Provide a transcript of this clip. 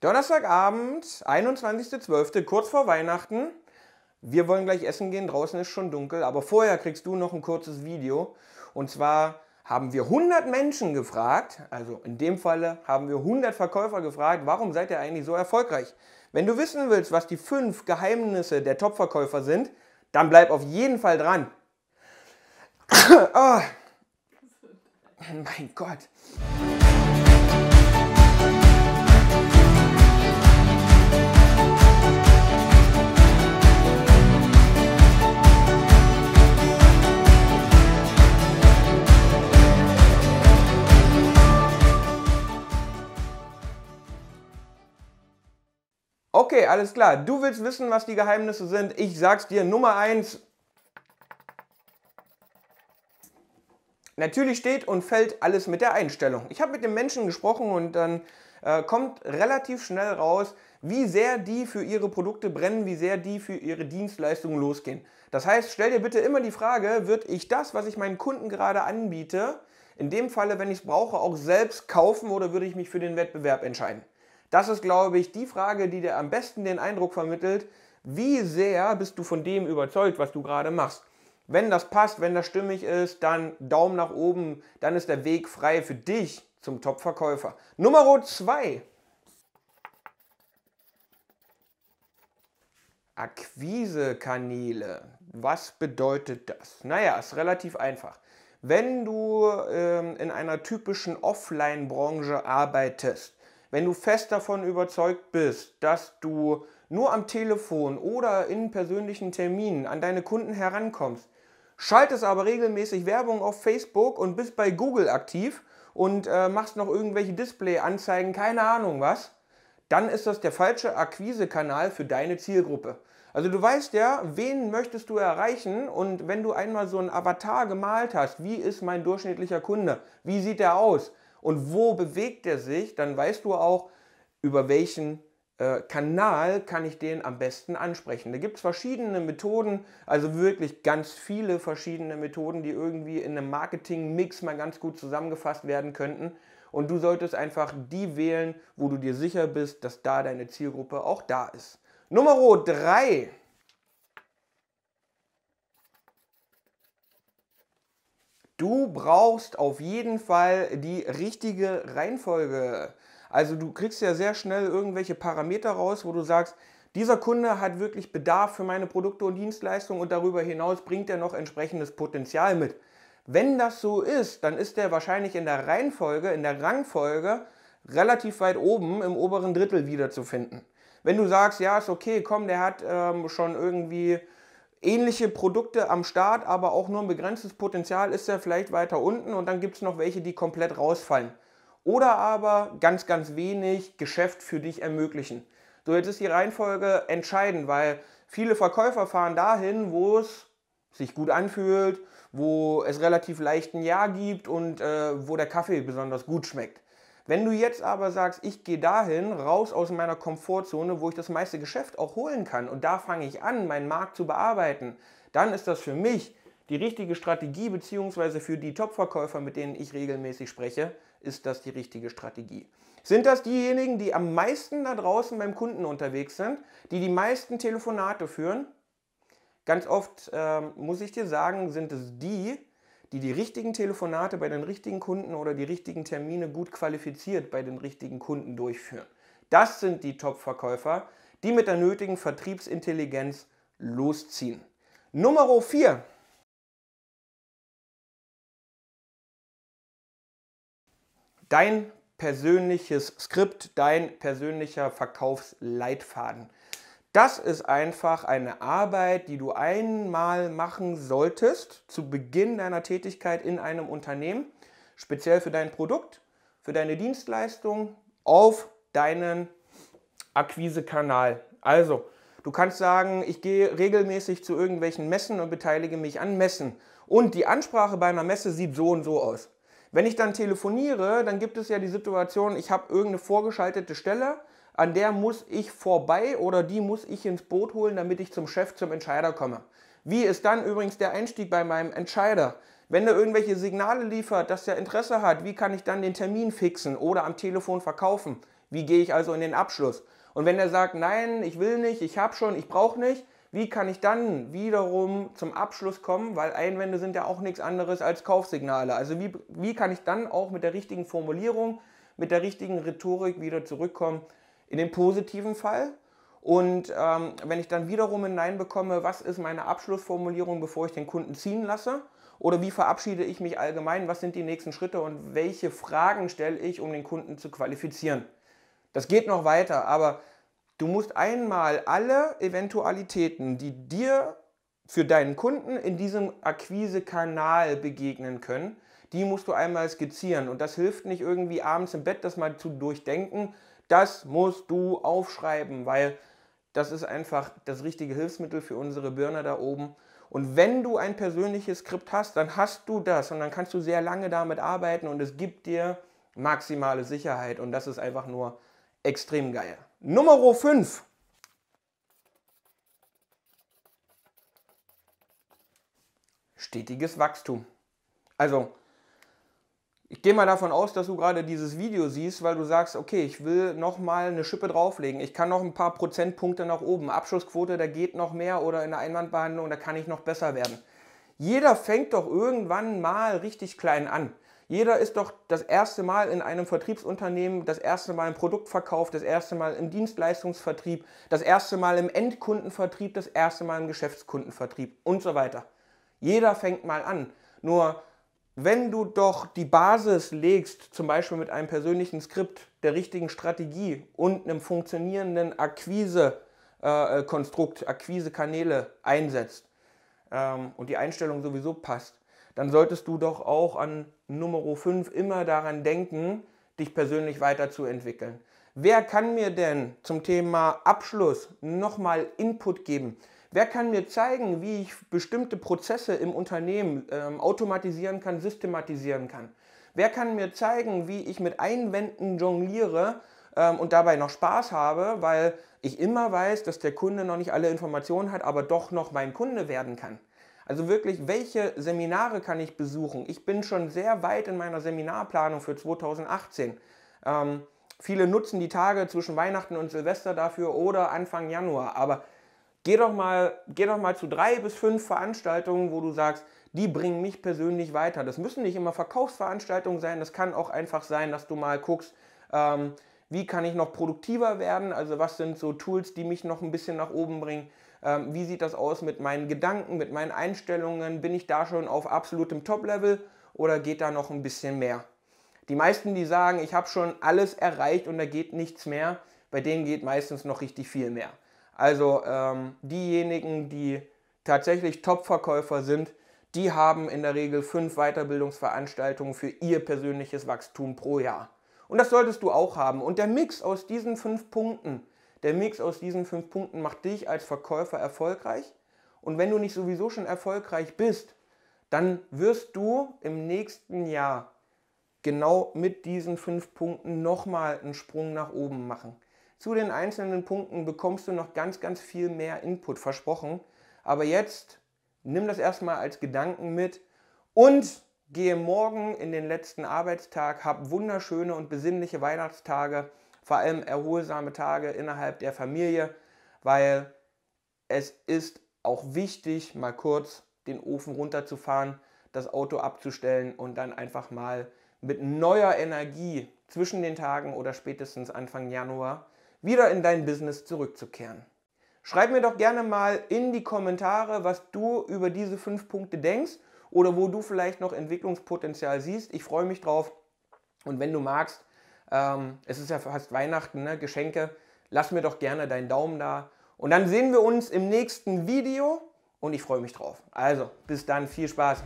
Donnerstagabend, 21.12., kurz vor Weihnachten. Wir wollen gleich essen gehen, draußen ist schon dunkel, aber vorher kriegst du noch ein kurzes Video. Und zwar haben wir 100 Menschen gefragt, also in dem Falle haben wir 100 Verkäufer gefragt, warum seid ihr eigentlich so erfolgreich? Wenn du wissen willst, was die fünf Geheimnisse der Top-Verkäufer sind, dann bleib auf jeden Fall dran. oh. Mein Gott. Okay, alles klar. Du willst wissen, was die Geheimnisse sind. Ich sag's dir. Nummer eins. Natürlich steht und fällt alles mit der Einstellung. Ich habe mit dem Menschen gesprochen und dann äh, kommt relativ schnell raus, wie sehr die für ihre Produkte brennen, wie sehr die für ihre Dienstleistungen losgehen. Das heißt, stell dir bitte immer die Frage, wird ich das, was ich meinen Kunden gerade anbiete, in dem Falle, wenn ich es brauche, auch selbst kaufen oder würde ich mich für den Wettbewerb entscheiden? Das ist, glaube ich, die Frage, die dir am besten den Eindruck vermittelt, wie sehr bist du von dem überzeugt, was du gerade machst. Wenn das passt, wenn das stimmig ist, dann Daumen nach oben, dann ist der Weg frei für dich zum Top-Verkäufer. Nummer 2. Akquisekanäle. Was bedeutet das? Naja, ist relativ einfach. Wenn du ähm, in einer typischen Offline-Branche arbeitest, wenn du fest davon überzeugt bist, dass du nur am Telefon oder in persönlichen Terminen an deine Kunden herankommst, schaltest aber regelmäßig Werbung auf Facebook und bist bei Google aktiv und äh, machst noch irgendwelche Display-Anzeigen, keine Ahnung was, dann ist das der falsche Akquisekanal für deine Zielgruppe. Also du weißt ja, wen möchtest du erreichen und wenn du einmal so einen Avatar gemalt hast, wie ist mein durchschnittlicher Kunde, wie sieht er aus, und wo bewegt er sich, dann weißt du auch, über welchen äh, Kanal kann ich den am besten ansprechen. Da gibt es verschiedene Methoden, also wirklich ganz viele verschiedene Methoden, die irgendwie in einem Marketing-Mix mal ganz gut zusammengefasst werden könnten. Und du solltest einfach die wählen, wo du dir sicher bist, dass da deine Zielgruppe auch da ist. Nummer 3 Du brauchst auf jeden Fall die richtige Reihenfolge. Also du kriegst ja sehr schnell irgendwelche Parameter raus, wo du sagst, dieser Kunde hat wirklich Bedarf für meine Produkte und Dienstleistungen und darüber hinaus bringt er noch entsprechendes Potenzial mit. Wenn das so ist, dann ist er wahrscheinlich in der Reihenfolge, in der Rangfolge relativ weit oben im oberen Drittel wiederzufinden. Wenn du sagst, ja, ist okay, komm, der hat ähm, schon irgendwie ähnliche Produkte am Start, aber auch nur ein begrenztes Potenzial ist ja vielleicht weiter unten und dann gibt es noch welche, die komplett rausfallen. Oder aber ganz, ganz wenig Geschäft für dich ermöglichen. So, jetzt ist die Reihenfolge entscheidend, weil viele Verkäufer fahren dahin, wo es sich gut anfühlt, wo es relativ leichten ein Ja gibt und äh, wo der Kaffee besonders gut schmeckt. Wenn du jetzt aber sagst, ich gehe dahin, raus aus meiner Komfortzone, wo ich das meiste Geschäft auch holen kann und da fange ich an, meinen Markt zu bearbeiten, dann ist das für mich die richtige Strategie, beziehungsweise für die Top-Verkäufer, mit denen ich regelmäßig spreche, ist das die richtige Strategie. Sind das diejenigen, die am meisten da draußen beim Kunden unterwegs sind, die die meisten Telefonate führen? Ganz oft ähm, muss ich dir sagen, sind es die, die die richtigen Telefonate bei den richtigen Kunden oder die richtigen Termine gut qualifiziert bei den richtigen Kunden durchführen. Das sind die Top-Verkäufer, die mit der nötigen Vertriebsintelligenz losziehen. Nummer 4. Dein persönliches Skript, dein persönlicher Verkaufsleitfaden. Das ist einfach eine Arbeit, die du einmal machen solltest zu Beginn deiner Tätigkeit in einem Unternehmen, speziell für dein Produkt, für deine Dienstleistung auf deinen Akquisekanal. Also, du kannst sagen, ich gehe regelmäßig zu irgendwelchen Messen und beteilige mich an Messen. Und die Ansprache bei einer Messe sieht so und so aus. Wenn ich dann telefoniere, dann gibt es ja die Situation, ich habe irgendeine vorgeschaltete Stelle an der muss ich vorbei oder die muss ich ins Boot holen, damit ich zum Chef, zum Entscheider komme. Wie ist dann übrigens der Einstieg bei meinem Entscheider? Wenn er irgendwelche Signale liefert, dass er Interesse hat, wie kann ich dann den Termin fixen oder am Telefon verkaufen? Wie gehe ich also in den Abschluss? Und wenn er sagt, nein, ich will nicht, ich habe schon, ich brauche nicht, wie kann ich dann wiederum zum Abschluss kommen? Weil Einwände sind ja auch nichts anderes als Kaufsignale. Also wie, wie kann ich dann auch mit der richtigen Formulierung, mit der richtigen Rhetorik wieder zurückkommen in den positiven Fall. Und ähm, wenn ich dann wiederum bekomme, was ist meine Abschlussformulierung, bevor ich den Kunden ziehen lasse? Oder wie verabschiede ich mich allgemein? Was sind die nächsten Schritte und welche Fragen stelle ich, um den Kunden zu qualifizieren? Das geht noch weiter, aber du musst einmal alle Eventualitäten, die dir für deinen Kunden in diesem Akquisekanal begegnen können, die musst du einmal skizzieren. Und das hilft nicht irgendwie abends im Bett, das mal zu durchdenken, das musst du aufschreiben, weil das ist einfach das richtige Hilfsmittel für unsere Birne da oben. Und wenn du ein persönliches Skript hast, dann hast du das und dann kannst du sehr lange damit arbeiten und es gibt dir maximale Sicherheit und das ist einfach nur extrem geil. Nummer 5. Stetiges Wachstum. Also ich gehe mal davon aus, dass du gerade dieses Video siehst, weil du sagst, okay, ich will nochmal eine Schippe drauflegen. Ich kann noch ein paar Prozentpunkte nach oben. Abschlussquote, da geht noch mehr oder in der Einwandbehandlung, da kann ich noch besser werden. Jeder fängt doch irgendwann mal richtig klein an. Jeder ist doch das erste Mal in einem Vertriebsunternehmen, das erste Mal im Produktverkauf, das erste Mal im Dienstleistungsvertrieb, das erste Mal im Endkundenvertrieb, das erste Mal im Geschäftskundenvertrieb und so weiter. Jeder fängt mal an. Nur wenn du doch die Basis legst, zum Beispiel mit einem persönlichen Skript, der richtigen Strategie und einem funktionierenden Akquise-Konstrukt, äh, äh, Akquise-Kanäle einsetzt ähm, und die Einstellung sowieso passt, dann solltest du doch auch an Nummer 5 immer daran denken, dich persönlich weiterzuentwickeln. Wer kann mir denn zum Thema Abschluss nochmal Input geben? Wer kann mir zeigen, wie ich bestimmte Prozesse im Unternehmen ähm, automatisieren kann, systematisieren kann? Wer kann mir zeigen, wie ich mit Einwänden jongliere ähm, und dabei noch Spaß habe, weil ich immer weiß, dass der Kunde noch nicht alle Informationen hat, aber doch noch mein Kunde werden kann? Also wirklich, welche Seminare kann ich besuchen? Ich bin schon sehr weit in meiner Seminarplanung für 2018. Ähm, viele nutzen die Tage zwischen Weihnachten und Silvester dafür oder Anfang Januar, aber Geh doch mal, geh doch mal zu drei bis fünf Veranstaltungen, wo du sagst, die bringen mich persönlich weiter. Das müssen nicht immer Verkaufsveranstaltungen sein, das kann auch einfach sein, dass du mal guckst, ähm, wie kann ich noch produktiver werden, also was sind so Tools, die mich noch ein bisschen nach oben bringen, ähm, wie sieht das aus mit meinen Gedanken, mit meinen Einstellungen, bin ich da schon auf absolutem Top-Level oder geht da noch ein bisschen mehr? Die meisten, die sagen, ich habe schon alles erreicht und da geht nichts mehr, bei denen geht meistens noch richtig viel mehr. Also ähm, diejenigen, die tatsächlich Top-Verkäufer sind, die haben in der Regel fünf Weiterbildungsveranstaltungen für ihr persönliches Wachstum pro Jahr. Und das solltest du auch haben. Und der Mix aus diesen fünf Punkten, der Mix aus diesen fünf Punkten macht dich als Verkäufer erfolgreich. Und wenn du nicht sowieso schon erfolgreich bist, dann wirst du im nächsten Jahr genau mit diesen fünf Punkten nochmal einen Sprung nach oben machen. Zu den einzelnen Punkten bekommst du noch ganz, ganz viel mehr Input versprochen. Aber jetzt nimm das erstmal als Gedanken mit und gehe morgen in den letzten Arbeitstag. Hab wunderschöne und besinnliche Weihnachtstage, vor allem erholsame Tage innerhalb der Familie, weil es ist auch wichtig, mal kurz den Ofen runterzufahren, das Auto abzustellen und dann einfach mal mit neuer Energie zwischen den Tagen oder spätestens Anfang Januar wieder in dein Business zurückzukehren. Schreib mir doch gerne mal in die Kommentare, was du über diese fünf Punkte denkst oder wo du vielleicht noch Entwicklungspotenzial siehst. Ich freue mich drauf. Und wenn du magst, ähm, es ist ja fast Weihnachten, ne? Geschenke, lass mir doch gerne deinen Daumen da. Und dann sehen wir uns im nächsten Video und ich freue mich drauf. Also, bis dann, viel Spaß.